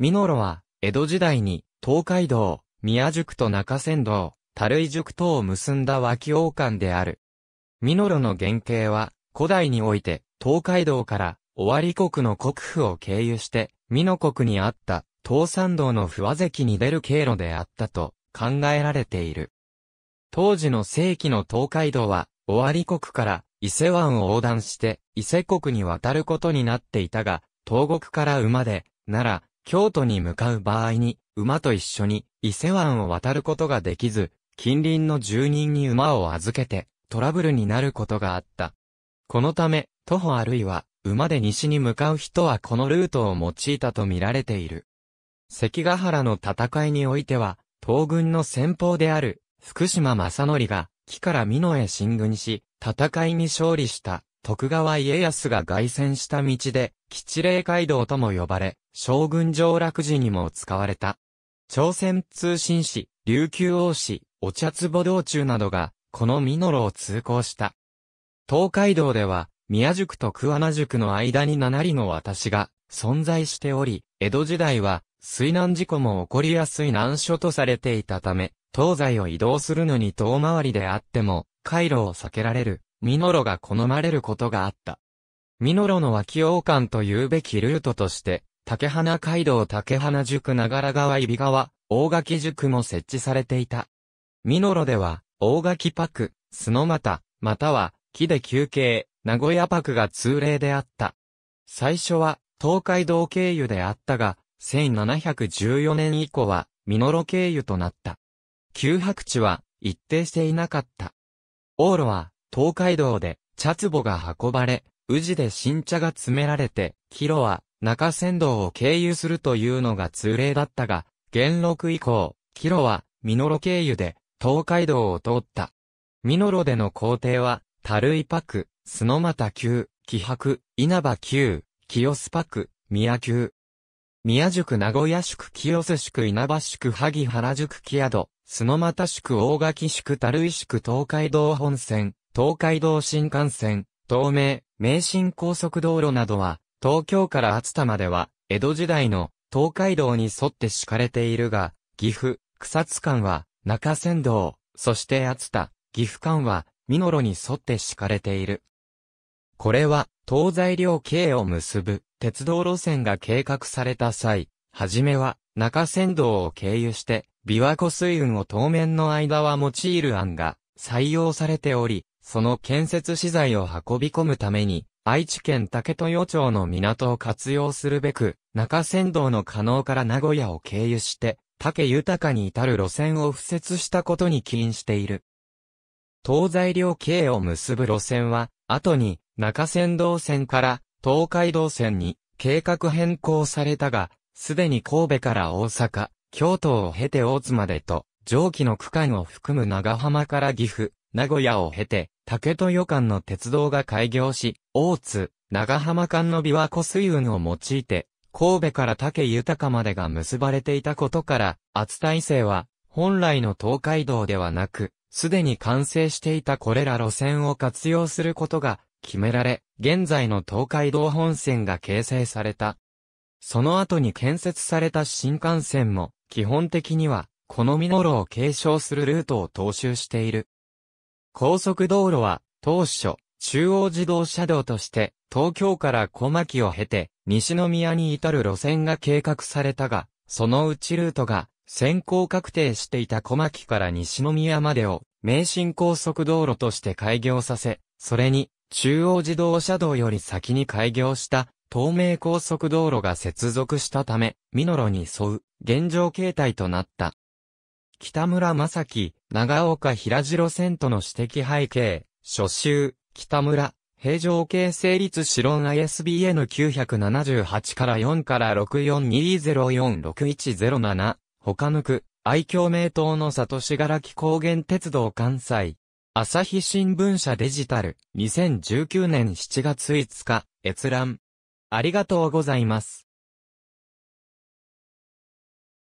美濃ロは、江戸時代に、東海道、宮宿と中山道、樽井宿等を結んだ脇王冠である。美濃ロの原型は、古代において、東海道から、尾張国の国府を経由して、美濃国にあった、東山道の不和関に出る経路であったと、考えられている。当時の世紀の東海道は、尾張国から伊勢湾を横断して、伊勢国に渡ることになっていたが、東国から馬で、奈京都に向かう場合に、馬と一緒に伊勢湾を渡ることができず、近隣の住人に馬を預けて、トラブルになることがあった。このため、徒歩あるいは、馬で西に向かう人はこのルートを用いたと見られている。関ヶ原の戦いにおいては、東軍の先方である、福島正則が、木から美濃へ進軍し、戦いに勝利した、徳川家康が凱旋した道で、吉霊街道とも呼ばれ、将軍上洛時にも使われた。朝鮮通信使、琉球王子、お茶壺道中などが、この美濃路を通行した。東海道では、宮宿と桑名宿の間に七里の私が存在しており、江戸時代は水難事故も起こりやすい難所とされていたため、東西を移動するのに遠回りであっても、回路を避けられるミノロが好まれることがあった。ミノロの脇王冠というべきルートとして、竹花街道竹花塾長良川揖斐川、大垣塾も設置されていた。ミノロでは、大垣パク、スノマタ、または、木で休憩、名古屋パクが通例であった。最初は、東海道経由であったが、1714年以降は、ミノロ経由となった。旧白地は、一定していなかった。往路は、東海道で茶壺が運ばれ、宇治で新茶が詰められて、キロは中山道を経由するというのが通例だったが、元禄以降、キロはミノロ経由で東海道を通った。ミノロでの工程は、タルイパク、スノマタ級、気迫、稲葉級、清スパク、宮級。宮宿名古屋宿清瀬宿稲葉宿萩原宿木宿、スノマタ宿大垣宿樽井宿東海道本線、東海道新幹線、東名、名神高速道路などは、東京から厚田までは、江戸時代の東海道に沿って敷かれているが、岐阜、草津間は、中山道、そして厚田、岐阜間は、美濃路に沿って敷かれている。これは、東西両経を結ぶ、鉄道路線が計画された際、はじめは、中山道を経由して、琵琶湖水運を当面の間は用いる案が採用されており、その建設資材を運び込むために、愛知県竹豊町の港を活用するべく、中山道の加納から名古屋を経由して、竹豊に至る路線を付設したことに起因している。東西両経を結ぶ路線は、後に中山道線から東海道線に計画変更されたが、すでに神戸から大阪、京都を経て大津までと、上記の区間を含む長浜から岐阜、名古屋を経て、竹豊間の鉄道が開業し、大津、長浜間の琵琶湖水運を用いて、神戸から竹豊までが結ばれていたことから、厚大生は、本来の東海道ではなく、すでに完成していたこれら路線を活用することが決められ、現在の東海道本線が形成された。その後に建設された新幹線も、基本的には、このミノロを継承するルートを踏襲している。高速道路は、当初、中央自動車道として、東京から小牧を経て、西宮に至る路線が計画されたが、そのうちルートが、先行確定していた小牧から西宮までを、名神高速道路として開業させ、それに、中央自動車道より先に開業した、東名高速道路が接続したため、ミノロに沿う、現状形態となった。北村正樹、長岡平次遷都の指摘背景、初週、北村、平常形成立資論 ISBN978 から4から6 4 2 0 4 6 1 0 7他抜く、愛嬌名刀の里しがらき高原鉄道関西。朝日新聞社デジタル、2019年7月5日、閲覧。ありがとうございます。